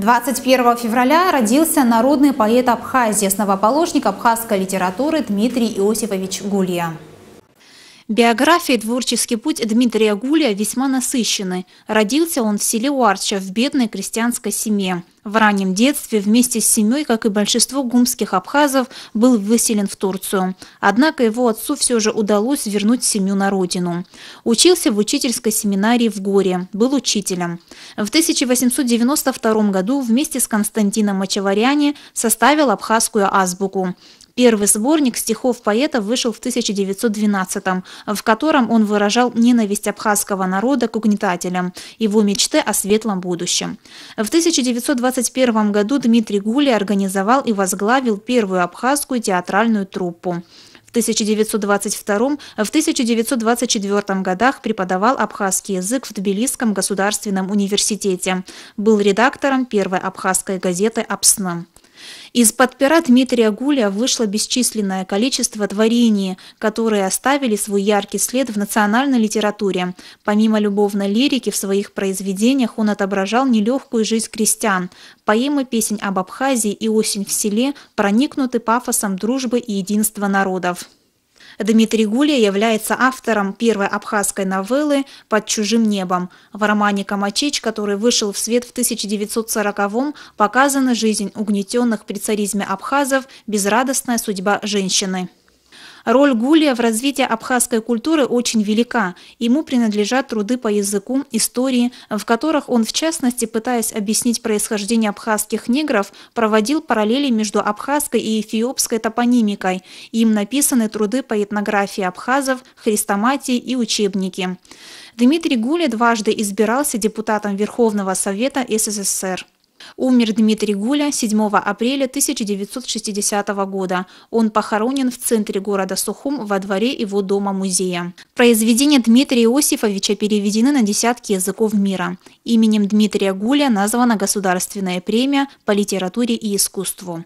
21 февраля родился народный поэт Абхазии, основоположник абхазской литературы Дмитрий Иосифович Гулья. Биография и творческий путь Дмитрия Гуля весьма насыщены. Родился он в селе Уарча в бедной крестьянской семье. В раннем детстве вместе с семьей, как и большинство гумских абхазов, был выселен в Турцию. Однако его отцу все же удалось вернуть семью на родину. Учился в учительской семинарии в Горе, был учителем. В 1892 году вместе с Константином Мачаваряне составил абхазскую азбуку. Первый сборник стихов поэта вышел в 1912-м, в котором он выражал ненависть абхазского народа к угнетателям, его мечты о светлом будущем. В 1921 году Дмитрий Гули организовал и возглавил первую абхазскую театральную труппу. В 1922-1924 годах преподавал абхазский язык в Тбилисском государственном университете. Был редактором первой абхазской газеты «Абсна». Из-под пера Дмитрия Гуля вышло бесчисленное количество творений, которые оставили свой яркий след в национальной литературе. Помимо любовной лирики в своих произведениях он отображал нелегкую жизнь крестьян. Поэмы «Песень об Абхазии» и «Осень в селе» проникнуты пафосом дружбы и единства народов. Дмитрий Гуля является автором первой абхазской новеллы «Под чужим небом». В романе «Камачич», который вышел в свет в 1940-м, показана жизнь угнетенных при царизме абхазов, безрадостная судьба женщины. Роль Гулия в развитии абхазской культуры очень велика. Ему принадлежат труды по языку, истории, в которых он, в частности, пытаясь объяснить происхождение абхазских негров, проводил параллели между абхазской и эфиопской топонимикой. Им написаны труды по этнографии абхазов, хрестоматии и учебники. Дмитрий Гуля дважды избирался депутатом Верховного Совета СССР. Умер Дмитрий Гуля 7 апреля 1960 года. Он похоронен в центре города Сухум во дворе его дома-музея. Произведения Дмитрия Иосифовича переведены на десятки языков мира. Именем Дмитрия Гуля названа государственная премия по литературе и искусству.